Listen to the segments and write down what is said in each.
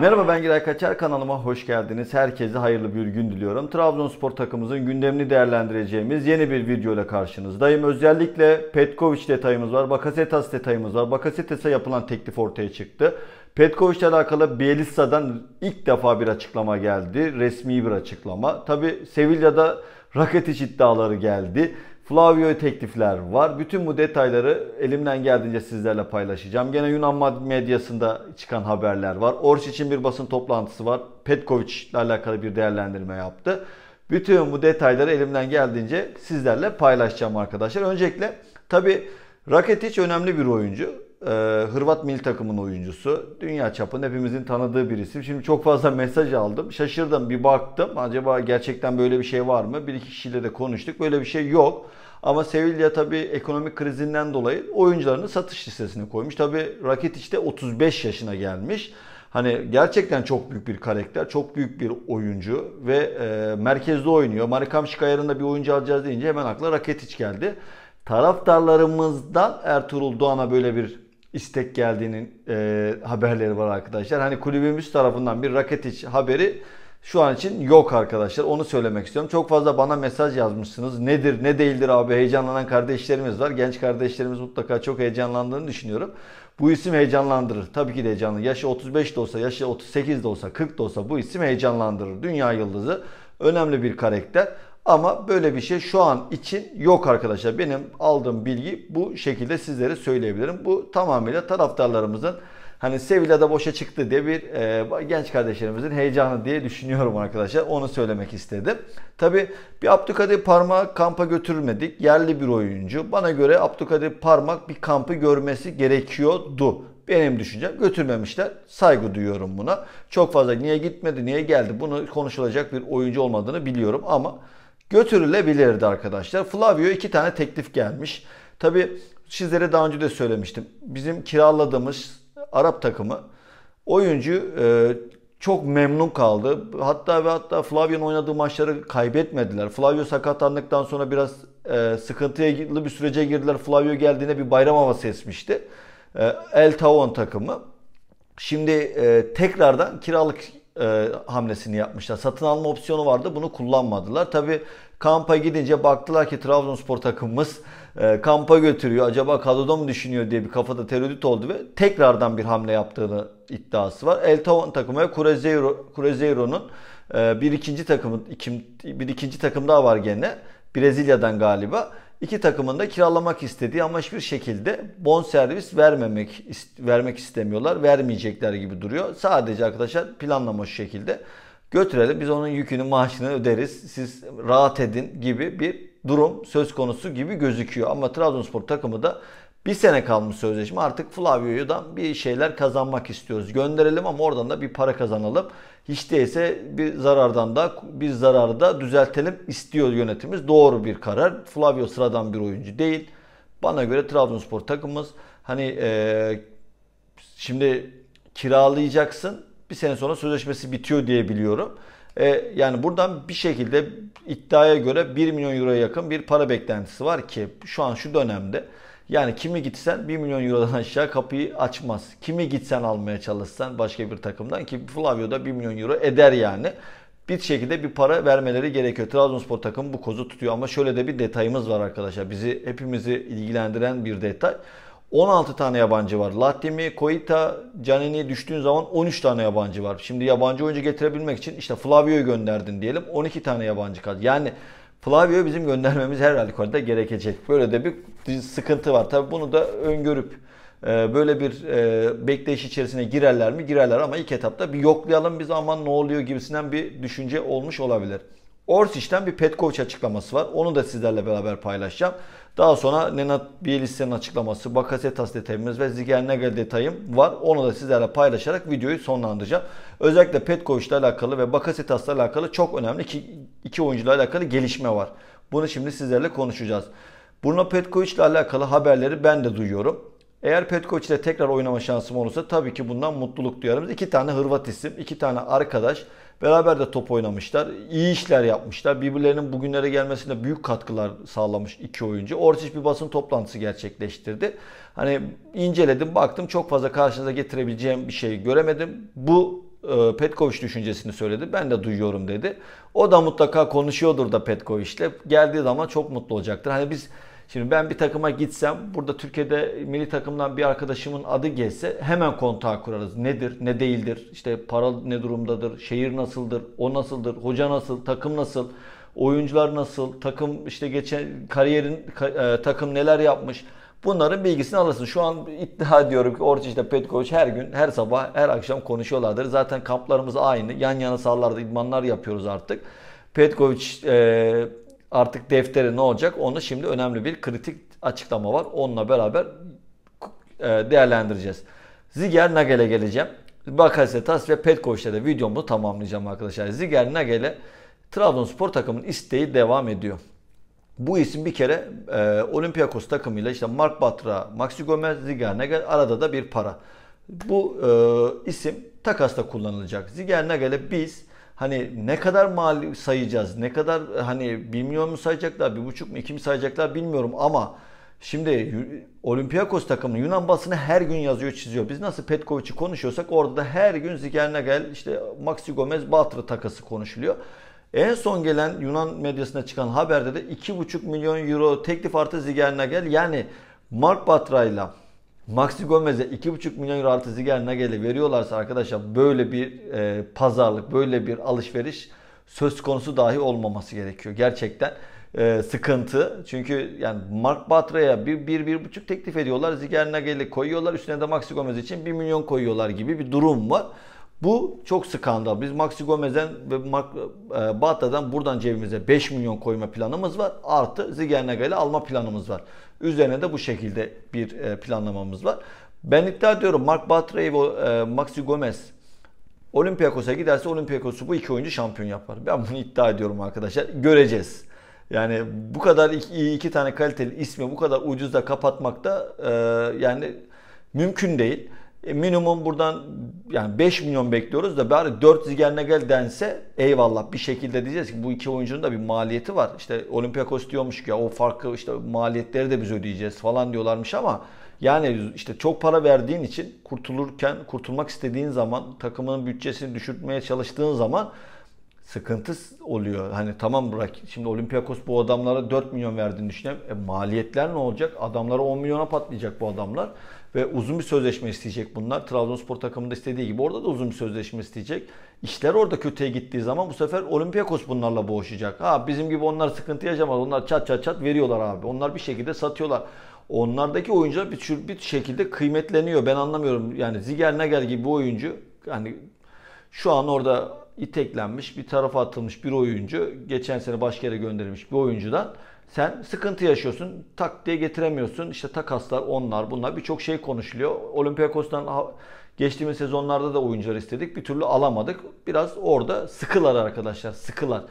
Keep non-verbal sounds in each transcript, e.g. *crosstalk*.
Merhaba ben Giray Kaçar kanalıma hoş geldiniz. Herkese hayırlı bir gün diliyorum. Trabzonspor takımımızın gündemini değerlendireceğimiz yeni bir video ile karşınızdayım. Özellikle Petkovic detayımız var, Bakasetas detayımız var. Bakasetas'a yapılan teklif ortaya çıktı. Petkovic ile alakalı Bielitsa'dan ilk defa bir açıklama geldi. Resmi bir açıklama. Tabi Sevilla'da Rakitic iddiaları geldi. Flavio'ya teklifler var. Bütün bu detayları elimden geldiğince sizlerle paylaşacağım. Gene Yunan medyasında çıkan haberler var. Orç için bir basın toplantısı var. Petkovic ile alakalı bir değerlendirme yaptı. Bütün bu detayları elimden geldiğince sizlerle paylaşacağım arkadaşlar. Öncelikle tabi Rakitic önemli bir oyuncu. Ee, Hırvat milli takımının oyuncusu. Dünya çapında hepimizin tanıdığı bir isim. Şimdi çok fazla *laughs* mesaj aldım. Şaşırdım bir baktım. Acaba gerçekten böyle bir şey var mı? Bir iki kişiyle de konuştuk. Böyle bir şey yok. Ama Sevilla tabii ekonomik krizinden dolayı oyuncularını satış listesine koymuş. Tabii Rakitic de 35 yaşına gelmiş. Hani gerçekten çok büyük bir karakter, çok büyük bir oyuncu ve e, merkezde oynuyor. Marikamşik ayarında bir oyuncu alacağız deyince hemen akla Rakitic geldi. Taraftarlarımızdan Ertuğrul Doğan'a böyle bir istek geldiğinin e, haberleri var arkadaşlar. Hani kulübümüz tarafından bir Rakitic haberi şu an için yok arkadaşlar. Onu söylemek istiyorum. Çok fazla bana mesaj yazmışsınız. Nedir ne değildir abi heyecanlanan kardeşlerimiz var. Genç kardeşlerimiz mutlaka çok heyecanlandığını düşünüyorum. Bu isim heyecanlandırır. Tabii ki de heyecanlı. Yaşı 35 de olsa, yaşı 38 de olsa, 40 da olsa bu isim heyecanlandırır. Dünya yıldızı önemli bir karakter. Ama böyle bir şey şu an için yok arkadaşlar. Benim aldığım bilgi bu şekilde sizlere söyleyebilirim. Bu tamamıyla taraftarlarımızın Hani Sevilla'da boşa çıktı diye bir e, genç kardeşlerimizin heyecanı diye düşünüyorum arkadaşlar. Onu söylemek istedim. Tabi bir Abdülkadir Parmak kampa götürmedik. Yerli bir oyuncu. Bana göre Abdülkadir Parmak bir kampı görmesi gerekiyordu. Benim düşüncem götürmemişler. Saygı duyuyorum buna. Çok fazla niye gitmedi, niye geldi bunu konuşulacak bir oyuncu olmadığını biliyorum ama götürülebilirdi arkadaşlar. Flavio iki tane teklif gelmiş. Tabi sizlere daha önce de söylemiştim. Bizim kiraladığımız Arap takımı. Oyuncu e, çok memnun kaldı. Hatta ve hatta Flavio'nun oynadığı maçları kaybetmediler. Flavio sakatlandıktan sonra biraz e, sıkıntıya bir sürece girdiler. Flavio geldiğinde bir bayram havası esmişti. E, El Tavon takımı. Şimdi e, tekrardan kiralık hamlesini yapmışlar. Satın alma opsiyonu vardı. Bunu kullanmadılar. Tabi Kampa gidince baktılar ki Trabzonspor takımımız e, kampa götürüyor. Acaba kadroda mı düşünüyor diye bir kafada tereddüt oldu ve tekrardan bir hamle yaptığını iddiası var. El Tavon takımı ve Cruzeiro'nun e, bir ikinci takımı iki, bir ikinci takım daha var gene. Brezilya'dan galiba. İki takımın da kiralamak istediği ama hiçbir şekilde bon servis vermemek vermek istemiyorlar. Vermeyecekler gibi duruyor. Sadece arkadaşlar planlama şu şekilde götürelim biz onun yükünü maaşını öderiz siz rahat edin gibi bir durum söz konusu gibi gözüküyor. Ama Trabzonspor takımı da bir sene kalmış sözleşme artık Flavio'yu da bir şeyler kazanmak istiyoruz. Gönderelim ama oradan da bir para kazanalım. Hiç değilse bir zarardan da bir zararı da düzeltelim istiyor yönetimiz. Doğru bir karar. Flavio sıradan bir oyuncu değil. Bana göre Trabzonspor takımımız hani e, şimdi kiralayacaksın bir sene sonra sözleşmesi bitiyor diye biliyorum. E, yani buradan bir şekilde iddiaya göre 1 milyon euroya yakın bir para beklentisi var ki şu an şu dönemde yani kimi gitsen 1 milyon eurodan *laughs* aşağı kapıyı açmaz. Kimi gitsen almaya çalışsan başka bir takımdan ki Flavio da 1 milyon euro eder yani. Bir şekilde bir para vermeleri gerekiyor. Trabzonspor takımı bu kozu tutuyor ama şöyle de bir detayımız var arkadaşlar. Bizi hepimizi ilgilendiren bir detay. 16 tane yabancı var. Latimi, Koita, Canini düştüğün zaman 13 tane yabancı var. Şimdi yabancı oyuncu getirebilmek için işte Flavio'yu gönderdin diyelim. 12 tane yabancı kaldı. Yani Flavio bizim göndermemiz her halükarda gerekecek. Böyle de bir sıkıntı var. Tabii bunu da öngörüp e, böyle bir e, bekleyiş içerisine girerler mi? Girerler ama ilk etapta bir yoklayalım biz aman ne oluyor gibisinden bir düşünce olmuş olabilir. Orsic'ten bir Petkovic açıklaması var. Onu da sizlerle beraber paylaşacağım. Daha sonra Nenad Bielitsa'nın açıklaması, Bakasetas detayımız ve Ziger detayım var. Onu da sizlerle paylaşarak videoyu sonlandıracağım. Özellikle Petkovic ile alakalı ve Bakasetas'la alakalı çok önemli iki, iki oyuncuyla alakalı gelişme var. Bunu şimdi sizlerle konuşacağız. Bruno Petkovic ile alakalı haberleri ben de duyuyorum. Eğer Petkovic ile tekrar oynama şansım olursa tabii ki bundan mutluluk duyarım. İki tane Hırvat isim, iki tane arkadaş beraber de top oynamışlar. İyi işler yapmışlar. Birbirlerinin bugünlere gelmesinde büyük katkılar sağlamış iki oyuncu. Orsic bir basın toplantısı gerçekleştirdi. Hani inceledim, baktım çok fazla karşınıza getirebileceğim bir şey göremedim. Bu e, Petkoviç düşüncesini söyledi. Ben de duyuyorum dedi. O da mutlaka konuşuyordur da Petkovic'le. Geldiği zaman çok mutlu olacaktır. Hani biz Şimdi ben bir takıma gitsem burada Türkiye'de milli takımdan bir arkadaşımın adı gelse hemen kontağı kurarız. Nedir, ne değildir, işte para ne durumdadır, şehir nasıldır, o nasıldır, hoca nasıl, takım nasıl, oyuncular nasıl, takım işte geçen kariyerin e, takım neler yapmış. Bunların bilgisini alırsın. Şu an iddia ediyorum ki Orta işte Petkovic her gün, her sabah, her akşam konuşuyorlardır. Zaten kamplarımız aynı. Yan yana sallarda idmanlar yapıyoruz artık. Petkoviç e, artık defteri ne olacak? Onu şimdi önemli bir kritik açıklama var. Onunla beraber e, değerlendireceğiz. Ziger Nagel'e geleceğim. Bakasetas ve Petkoş'ta da videomu tamamlayacağım arkadaşlar. Ziger Nagel'e Trabzonspor takımının isteği devam ediyor. Bu isim bir kere e, Olympiakos takımıyla işte Mark Batra, Maxi Gomez, Ziger Nagel arada da bir para. Bu e, isim takasta kullanılacak. Ziger Nagel'e biz hani ne kadar mal sayacağız, ne kadar hani 1 mu sayacaklar, bir buçuk mu iki mi sayacaklar bilmiyorum ama şimdi Olympiakos takımı Yunan basını her gün yazıyor çiziyor. Biz nasıl Petkovic'i konuşuyorsak orada da her gün gel işte Maxi Gomez, Batra takası konuşuluyor. En son gelen Yunan medyasına çıkan haberde de 2,5 milyon euro teklif artı Zigernagel yani Mark Batra'yla Maxi Gomez'e 2,5 milyon euro artı Zigernagel'i veriyorlarsa arkadaşlar böyle bir e, pazarlık, böyle bir alışveriş söz konusu dahi olmaması gerekiyor. Gerçekten e, sıkıntı. Çünkü yani Mark Batra'ya bir, bir, bir buçuk teklif ediyorlar. Zigernagel'i koyuyorlar. Üstüne de Maxi Gomez için 1 milyon koyuyorlar gibi bir durum var. Bu çok skandal. Biz Maxi Gomez'den ve Mark, e, Bata'dan buradan cebimize 5 milyon koyma planımız var. Artı Zigernaga ile alma planımız var. Üzerine de bu şekilde bir e, planlamamız var. Ben iddia ediyorum Mark Batra'yı ve Maxi Gomez Olympiakos'a giderse Olympiakos'u bu iki oyuncu şampiyon yapar. Ben bunu iddia ediyorum arkadaşlar. Göreceğiz. Yani bu kadar iki, iki tane kaliteli ismi bu kadar ucuzda kapatmak da e, yani mümkün değil. E, minimum buradan yani 5 milyon bekliyoruz da bari 4 zigerine gel dense eyvallah bir şekilde diyeceğiz ki bu iki oyuncunun da bir maliyeti var. İşte Olympiakos diyormuş ki ya o farkı işte maliyetleri de biz ödeyeceğiz falan diyorlarmış ama yani işte çok para verdiğin için kurtulurken kurtulmak istediğin zaman takımının bütçesini düşürtmeye çalıştığın zaman sıkıntı oluyor. Hani tamam bırak şimdi Olympiakos bu adamlara 4 milyon verdiğini düşünelim. E, maliyetler ne olacak? Adamlara 10 milyona patlayacak bu adamlar. Ve uzun bir sözleşme isteyecek bunlar. Trabzonspor takımında istediği gibi orada da uzun bir sözleşme isteyecek. İşler orada kötüye gittiği zaman bu sefer Olympiakos bunlarla boğuşacak. Ha bizim gibi onlar sıkıntı yaşamaz. Onlar çat çat çat veriyorlar abi. Onlar bir şekilde satıyorlar. Onlardaki oyuncular bir, bir şekilde kıymetleniyor. Ben anlamıyorum. Yani Ziger Nager gibi bir oyuncu hani şu an orada iteklenmiş, bir tarafa atılmış bir oyuncu, geçen sene başka yere gönderilmiş bir oyuncudan sen sıkıntı yaşıyorsun. Tak diye getiremiyorsun. İşte takaslar, onlar, bunlar birçok şey konuşuluyor. Olympiakos'tan geçtiğimiz sezonlarda da oyuncular istedik. Bir türlü alamadık. Biraz orada sıkılar arkadaşlar, sıkılar.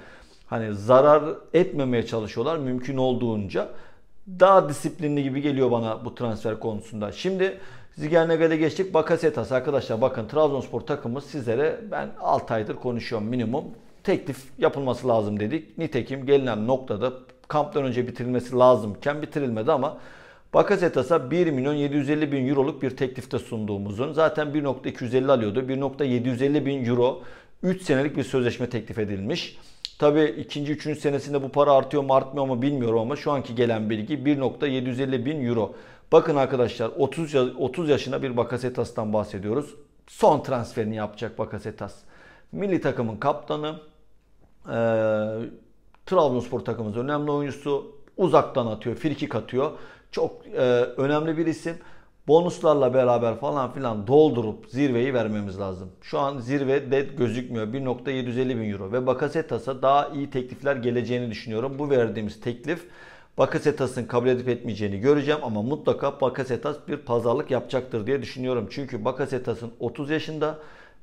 Hani zarar etmemeye çalışıyorlar mümkün olduğunca. Daha disiplinli gibi geliyor bana bu transfer konusunda. Şimdi Zigernegal'e geçtik. Bakasetas arkadaşlar bakın Trabzonspor takımı sizlere ben 6 aydır konuşuyorum minimum. Teklif yapılması lazım dedik. Nitekim gelinen noktada kamptan önce bitirilmesi lazımken bitirilmedi ama Bakasetas'a 1 milyon 750 bin euroluk bir teklifte sunduğumuzun zaten 1.250 alıyordu. 1.750 bin euro 3 senelik bir sözleşme teklif edilmiş. Tabi ikinci, üçüncü senesinde bu para artıyor mu artmıyor mu bilmiyorum ama şu anki gelen bilgi 1.750 bin euro. Bakın arkadaşlar 30 30 yaşında bir Bakasetas'tan bahsediyoruz. Son transferini yapacak Bakasetas. Milli takımın kaptanı, e, Trabzonspor takımımızın önemli oyuncusu. Uzaktan atıyor, firkik atıyor. Çok e, önemli bir isim. Bonuslarla beraber falan filan doldurup zirveyi vermemiz lazım. Şu an zirve zirvede gözükmüyor. 1.750 bin euro ve Bakasetas'a daha iyi teklifler geleceğini düşünüyorum. Bu verdiğimiz teklif Bakasetas'ın kabul edip etmeyeceğini göreceğim ama mutlaka Bakasetas bir pazarlık yapacaktır diye düşünüyorum. Çünkü Bakasetas'ın 30 yaşında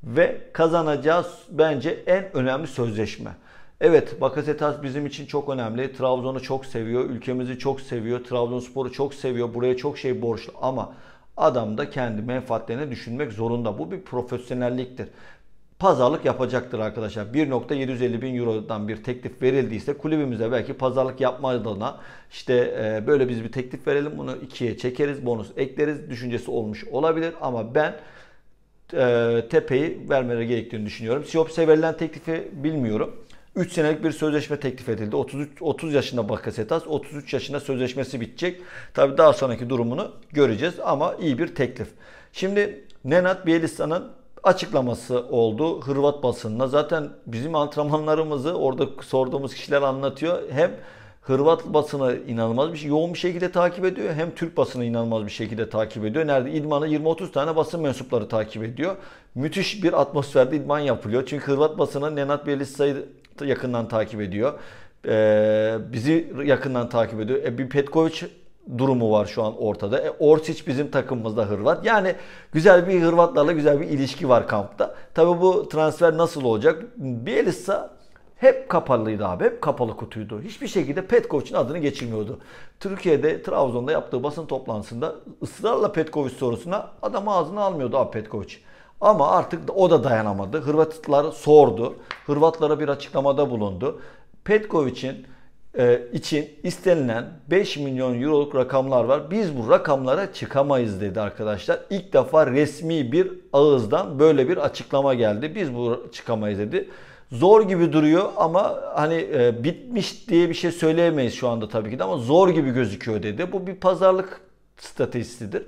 ve kazanacağı bence en önemli sözleşme. Evet Bakasetas bizim için çok önemli. Trabzon'u çok seviyor, ülkemizi çok seviyor, Trabzonspor'u çok seviyor. Buraya çok şey borçlu ama adam da kendi menfaatlerini düşünmek zorunda. Bu bir profesyonelliktir pazarlık yapacaktır arkadaşlar. 1.750 bin Euro'dan bir teklif verildiyse kulübümüze belki pazarlık yapma adına işte e, böyle biz bir teklif verelim bunu ikiye çekeriz bonus ekleriz düşüncesi olmuş olabilir ama ben e, tepeyi vermeleri gerektiğini düşünüyorum. Siopse verilen teklifi bilmiyorum. 3 senelik bir sözleşme teklif edildi. 33 30 yaşında Bakasetas, 33 yaşında sözleşmesi bitecek. Tabii daha sonraki durumunu göreceğiz ama iyi bir teklif. Şimdi Nenat Bielitsa'nın açıklaması oldu Hırvat basınına. Zaten bizim antrenmanlarımızı orada sorduğumuz kişiler anlatıyor. Hem Hırvat basını inanılmaz bir şey, yoğun bir şekilde takip ediyor. Hem Türk basını inanılmaz bir şekilde takip ediyor. Nerede? İdman'ı 20-30 tane basın mensupları takip ediyor. Müthiş bir atmosferde idman yapılıyor. Çünkü Hırvat basını Nenat Bielisa'yı yakından takip ediyor. Ee, bizi yakından takip ediyor. E, bir Petkovic durumu var şu an ortada. E, Orsic bizim takımımızda Hırvat. Yani güzel bir Hırvatlarla güzel bir ilişki var kampta. Tabii bu transfer nasıl olacak? Bielitsa hep kapalıydı abi. Hep kapalı kutuydu. Hiçbir şekilde Petkovic'in adını geçirmiyordu. Türkiye'de Trabzon'da yaptığı basın toplantısında ısrarla Petkovic sorusuna adam ağzını almıyordu abi Petkovic. Ama artık o da dayanamadı. Hırvatlar sordu. Hırvatlara bir açıklamada bulundu. Petkovic'in e, için istenilen 5 milyon euroluk rakamlar var. Biz bu rakamlara çıkamayız dedi arkadaşlar. İlk defa resmi bir ağızdan böyle bir açıklama geldi. Biz bu çıkamayız dedi. Zor gibi duruyor ama hani e, bitmiş diye bir şey söyleyemeyiz şu anda tabii ki de ama zor gibi gözüküyor dedi. Bu bir pazarlık stratejisidir.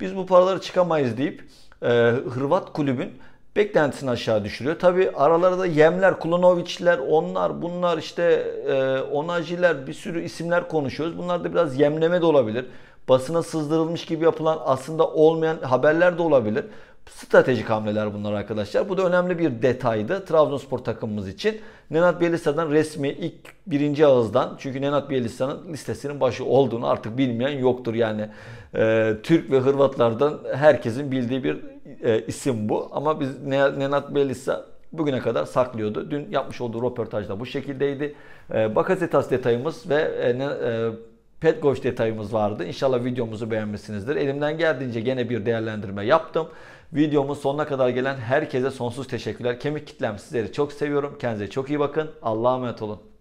Biz bu paraları çıkamayız deyip e, Hırvat kulübün beklentisini aşağı düşürüyor. Tabi aralarda Yemler, Kulanovic'ler, onlar bunlar işte e, Onajiler bir sürü isimler konuşuyoruz. Bunlar da biraz yemleme de olabilir. Basına sızdırılmış gibi yapılan aslında olmayan haberler de olabilir. Stratejik hamleler bunlar arkadaşlar. Bu da önemli bir detaydı Trabzonspor takımımız için. Nenat Bielitsa'dan resmi ilk birinci ağızdan çünkü Nenat Bielitsa'nın listesinin başı olduğunu artık bilmeyen yoktur. Yani e, Türk ve Hırvatlardan herkesin bildiği bir e, isim bu. Ama biz Nenat Belisa bugüne kadar saklıyordu. Dün yapmış olduğu röportajda bu şekildeydi. E, Bakasetas detayımız ve e, e, Petgoş detayımız vardı. İnşallah videomuzu beğenmişsinizdir. Elimden geldiğince gene bir değerlendirme yaptım. Videomun sonuna kadar gelen herkese sonsuz teşekkürler. Kemik kitlem sizleri çok seviyorum. Kendinize çok iyi bakın. Allah'a emanet olun.